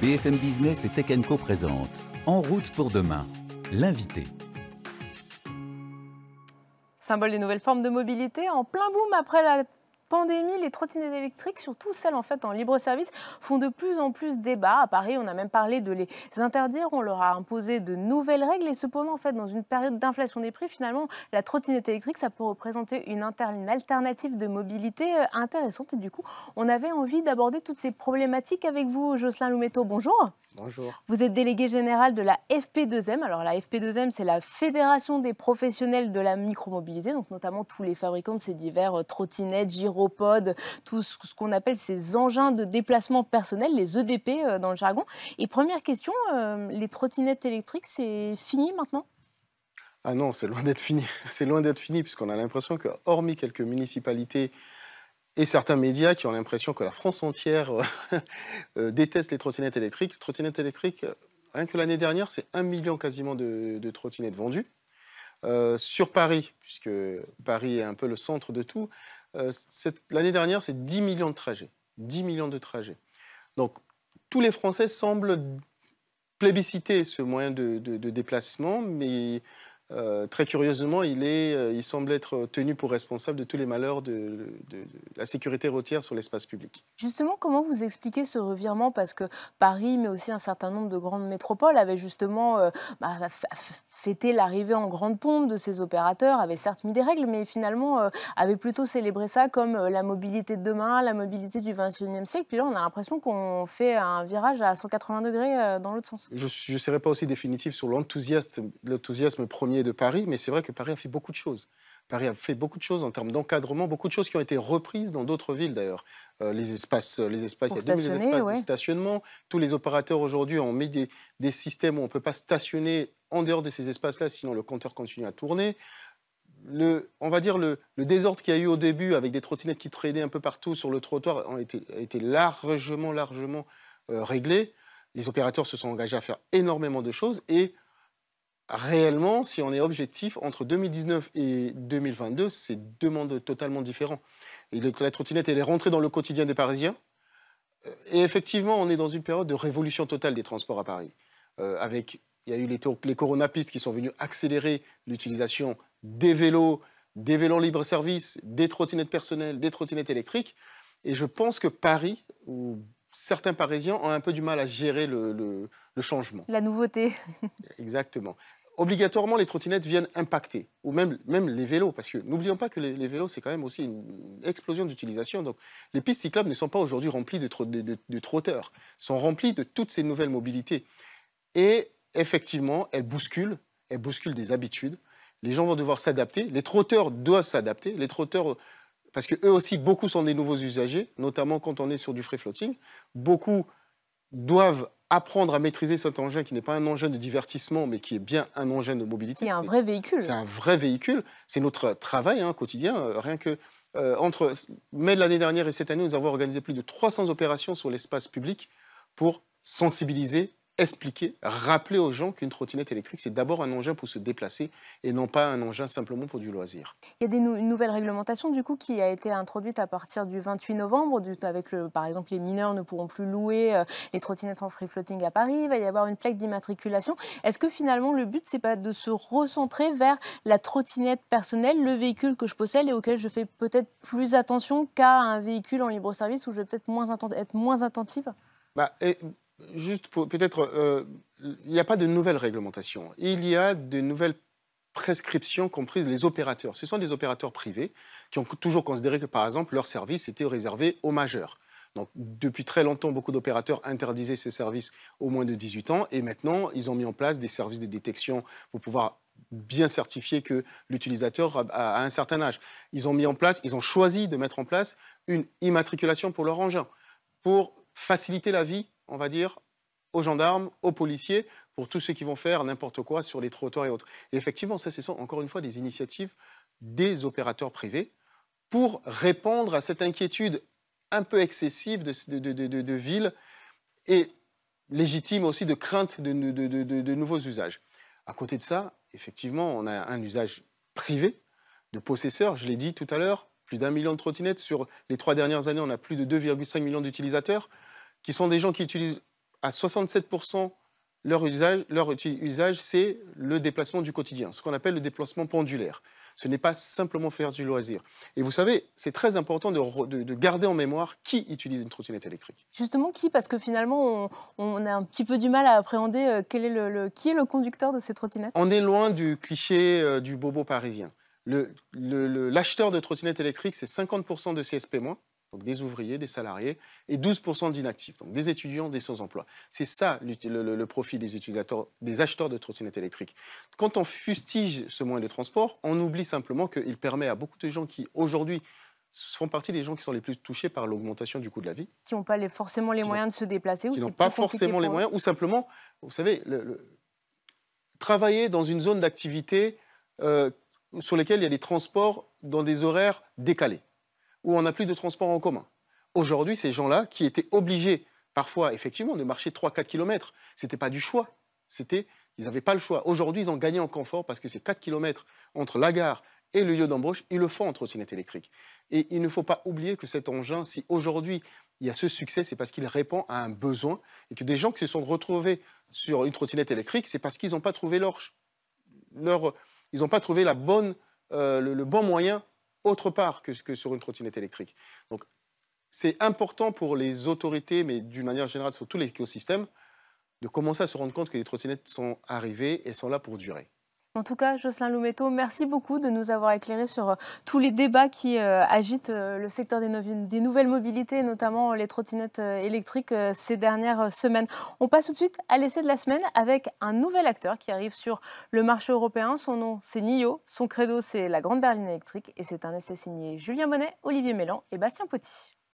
BFM Business et Tech Co présente En route pour demain, l'invité. Symbole des nouvelles formes de mobilité en plein boom après la pandémie, les trottinettes électriques, surtout celles en fait en libre service, font de plus en plus débat. À Paris, on a même parlé de les interdire, on leur a imposé de nouvelles règles et cependant en fait dans une période d'inflation des prix, finalement la trottinette électrique ça peut représenter une, alternative de mobilité euh, intéressante et du coup, on avait envie d'aborder toutes ces problématiques avec vous Jocelyn Loumeto. Bonjour. Bonjour. Vous êtes délégué général de la FP2M. Alors la FP2M, c'est la Fédération des professionnels de la micromobilité, donc notamment tous les fabricants de ces divers euh, trottinettes, gyros tout ce, qu'on appelle ces engins de déplacement personnel, les EDP euh, dans le jargon. Et première question, euh, les trottinettes électriques, c'est fini maintenant Ah non, c'est loin d'être fini. C'est loin d'être fini, puisqu'on a l'impression que, hormis quelques municipalités et certains médias qui ont l'impression que la France entière euh, déteste les trottinettes électriques, les trottinettes électriques, rien que l'année dernière, c'est un million quasiment de trottinettes vendues. Euh, sur Paris, puisque Paris est un peu le centre de tout, euh, l'année dernière, c'est 10 millions de trajets. 10 millions de trajets. Donc, tous les Français semblent plébisciter ce moyen de, déplacement, mais euh, très curieusement, il, est, il semble être tenu pour responsable de tous les malheurs de, la sécurité routière sur l'espace public. Justement, comment vous expliquez ce revirement Parce que Paris, mais aussi un certain nombre de grandes métropoles, avaient justement bah, Fêter l'arrivée en grande pompe de ces opérateurs, avait certes mis des règles, mais finalement euh, avait plutôt célébré ça comme euh, la mobilité de demain, la mobilité du 21e siècle. Puis là, on a l'impression qu'on fait un virage à 180 degrés euh, dans l'autre sens. Je ne serai pas aussi définitif sur l'enthousiasme, premier de Paris, mais c'est vrai que Paris a fait beaucoup de choses. Paris a fait beaucoup de choses en termes d'encadrement, beaucoup de choses qui ont été reprises dans d'autres villes d'ailleurs. les espaces, les espaces, il y a 2000 espaces de stationnement. Tous les opérateurs aujourd'hui ont mis des, systèmes où on ne peut pas stationner en dehors de ces espaces-là, sinon le compteur continue à tourner. Le, on va dire le, désordre qu'il y a eu au début avec des trottinettes qui traînaient un peu partout sur le trottoir a été, largement, largement euh, réglé. Les opérateurs se sont engagés à faire énormément de choses et réellement, si on est objectif, entre 2019 et 2022, c'est deux mondes totalement différents. Et la trottinette, est rentrée dans le quotidien des Parisiens. Euh, et effectivement, on est dans une période de révolution totale des transports à Paris, euh, avec il y a eu les, les coronapistes qui sont venus accélérer l'utilisation des vélos, des vélos libre-service, des trottinettes personnelles, des trottinettes électriques. Et je pense que Paris, ou certains Parisiens, ont un peu du mal à gérer le, changement. La nouveauté. Exactement. Obligatoirement, les trottinettes viennent impacter, ou même, même les vélos, parce que n'oublions pas que les, vélos, c'est quand même aussi une explosion d'utilisation. Donc, les pistes cyclables ne sont pas aujourd'hui remplies de, de, de, de trotteurs, sont remplies de toutes ces nouvelles mobilités. Et effectivement, elle bouscule, elle bouscule des habitudes. Les gens vont devoir s'adapter. Les trotteurs doivent s'adapter. Les trotteurs, parce que eux aussi, beaucoup sont des nouveaux usagers, notamment quand on est sur du free floating. Beaucoup doivent apprendre à maîtriser cet engin qui n'est pas un engin de divertissement, mais qui est bien un engin de mobilité. C'est un vrai véhicule. C'est un vrai véhicule. C'est notre travail hein, quotidien. Euh, rien que euh, entre mai de l'année dernière et cette année, nous avons organisé plus de 300 opérations sur l'espace public pour sensibiliser expliquer, rappeler aux gens qu'une trottinette électrique, c'est d'abord un engin pour se déplacer et non pas un engin simplement pour du loisir. Il y a des une nouvelle réglementation du coup qui a été introduite à partir du 28 novembre, avec le, par exemple les mineurs ne pourront plus louer euh, les trottinettes en free floating à Paris, il va y avoir une plaque d'immatriculation. Est-ce que finalement le but c'est pas de se recentrer vers la trottinette personnelle, le véhicule que je possède et auquel je fais peut-être plus attention qu'à un véhicule en libre service où je vais peut-être être moins attentive bah, juste peut-être, euh, il n'y a pas de nouvelle réglementation. Il y a de nouvelles prescriptions comprises les opérateurs. Ce sont des opérateurs privés qui ont toujours considéré que, par exemple, leur service était réservé aux majeurs. Donc, depuis très longtemps, beaucoup d'opérateurs interdisaient ces services aux moins de 18 ans. Et maintenant, ils ont mis en place des services de détection pour pouvoir bien certifier que l'utilisateur a, un certain âge. Ils ont mis en place, ils ont choisi de mettre en place une immatriculation pour leur engin, pour faciliter la vie on va dire, aux gendarmes, aux policiers, pour tous ceux qui vont faire n'importe quoi sur les trottoirs et autres. Et effectivement, ça, ce sont encore une fois des initiatives des opérateurs privés pour répondre à cette inquiétude un peu excessive de, ville villes et légitime aussi de crainte de, de nouveaux usages. À côté de ça, effectivement, on a un usage privé de possesseurs, je l'ai dit tout à l'heure, plus d'un million de trottinettes. Sur les trois dernières années, on a plus de 2,5 millions d'utilisateurs qui sont des gens qui utilisent à 67% leur usage, leur usage c'est le déplacement du quotidien, ce qu'on appelle le déplacement pendulaire. Ce n'est pas simplement faire du loisir. Et vous savez, c'est très important de, garder en mémoire qui utilise une trottinette électrique. Justement, qui Parce que finalement, on, a un petit peu du mal à appréhender euh, quel est le, qui est le conducteur de ces trottinettes. On est loin du cliché euh, du bobo parisien. L'acheteur de trottinettes électriques, c'est 50% de CSP-, donc des ouvriers, des salariés, et 12% d'inactifs, donc des étudiants, des sans-emploi. C'est ça le, profit des utilisateurs, des acheteurs de trottinettes électriques. Quand on fustige ce moyen de transport, on oublie simplement qu'il permet à beaucoup de gens qui, aujourd'hui, font partie des gens qui sont les plus touchés par l'augmentation du coût de la vie. Qui n'ont pas forcément les moyens de se déplacer. Ou qui n'ont pas forcément les moyens, ou simplement, vous savez, travailler dans une zone d'activité euh, sur laquelle il y a des transports dans des horaires décalés où on n'a plus de transport en commun. Aujourd'hui, ces gens-là qui étaient obligés parfois effectivement de marcher 3-4 km, n'était pas du choix, c'était ils n'avaient pas le choix. Aujourd'hui, ils ont gagné en confort parce que ces 4 km entre la gare et le lieu d'embauche, ils le font en trottinette électrique. Et il ne faut pas oublier que cet engin, si aujourd'hui il y a ce succès, c'est parce qu'il répond à un besoin et que des gens qui se sont retrouvés sur une trottinette électrique, c'est parce qu'ils n'ont pas trouvé leur, ils n'ont pas trouvé bonne, euh, le, bon moyen autre part que, sur une trottinette électrique. Donc, c'est important pour les autorités, mais d'une manière générale sur tous les écosystèmes, de commencer à se rendre compte que les trottinettes sont arrivées et sont là pour durer. En tout cas, Jocelyn Loumeto, merci beaucoup de nous avoir éclairé sur euh, tous les débats qui euh, agitent euh, le secteur des, nouvelles mobilités, notamment les trottinettes électriques ces dernières semaines. On passe tout de suite à l'essai de la semaine avec un nouvel acteur qui arrive sur le marché européen. Son nom, c'est NIO. Son credo, c'est la grande berline électrique. Et c'est un essai signé Julien Bonnet, Olivier Mélan et Bastien Potty.